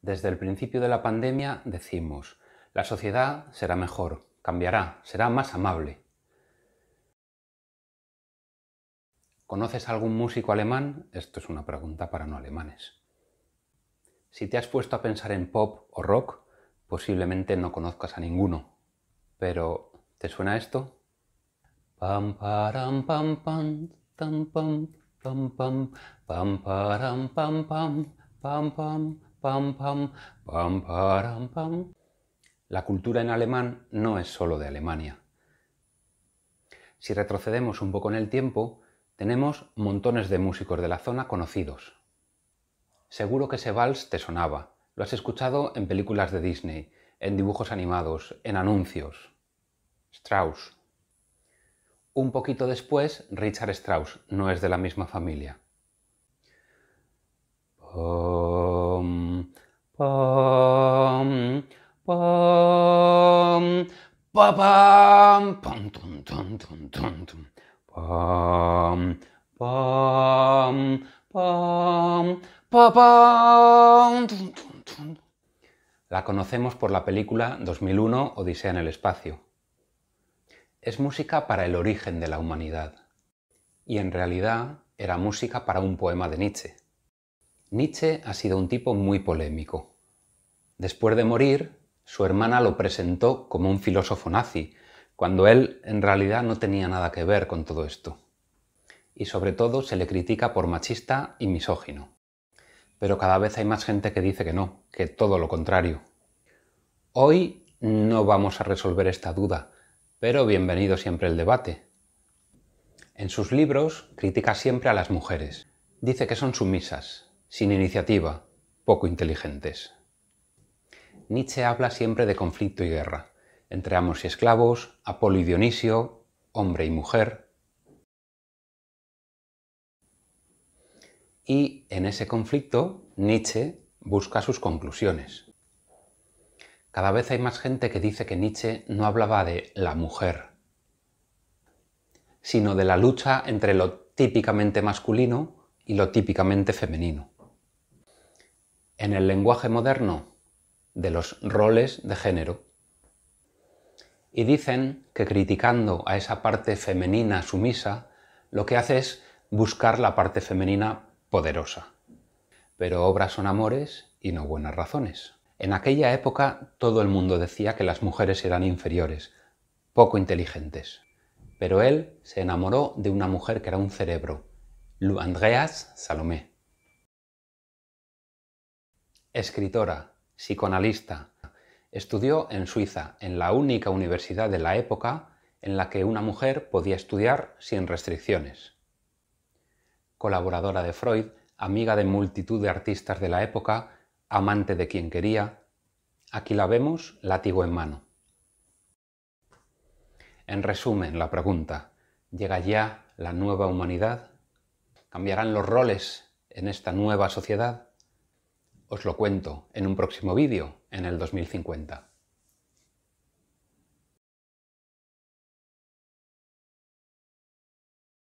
Desde el principio de la pandemia decimos, la sociedad será mejor, cambiará, será más amable. ¿Conoces algún músico alemán? Esto es una pregunta para no alemanes. Si te has puesto a pensar en pop o rock, posiblemente no conozcas a ninguno. Pero, ¿te suena esto? Pam pam pam pam, pam pam pam pam pam, pam pam pam pam la cultura en alemán no es solo de Alemania. Si retrocedemos un poco en el tiempo, tenemos montones de músicos de la zona conocidos. Seguro que ese vals te sonaba. Lo has escuchado en películas de Disney, en dibujos animados, en anuncios. Strauss. Un poquito después, Richard Strauss no es de la misma familia. La conocemos por la película 2001 Odisea en el espacio. Es música para el origen de la humanidad. Y en realidad era música para un poema de Nietzsche. Nietzsche ha sido un tipo muy polémico. Después de morir, su hermana lo presentó como un filósofo nazi, cuando él en realidad no tenía nada que ver con todo esto. Y sobre todo se le critica por machista y misógino. Pero cada vez hay más gente que dice que no, que todo lo contrario. Hoy no vamos a resolver esta duda, pero bienvenido siempre el debate. En sus libros critica siempre a las mujeres. Dice que son sumisas, sin iniciativa, poco inteligentes. Nietzsche habla siempre de conflicto y guerra, entre amos y esclavos, Apolo y Dionisio, hombre y mujer. Y en ese conflicto, Nietzsche busca sus conclusiones. Cada vez hay más gente que dice que Nietzsche no hablaba de la mujer, sino de la lucha entre lo típicamente masculino y lo típicamente femenino. En el lenguaje moderno, de los roles de género. Y dicen que criticando a esa parte femenina sumisa, lo que hace es buscar la parte femenina poderosa. Pero obras son amores y no buenas razones. En aquella época todo el mundo decía que las mujeres eran inferiores, poco inteligentes. Pero él se enamoró de una mujer que era un cerebro, Lu Andreas Salomé. Escritora, psicoanalista, Estudió en Suiza, en la única universidad de la época en la que una mujer podía estudiar sin restricciones. Colaboradora de Freud, amiga de multitud de artistas de la época, amante de quien quería, aquí la vemos látigo en mano. En resumen, la pregunta, ¿llega ya la nueva humanidad? ¿Cambiarán los roles en esta nueva sociedad? Os lo cuento en un próximo vídeo en el 2050.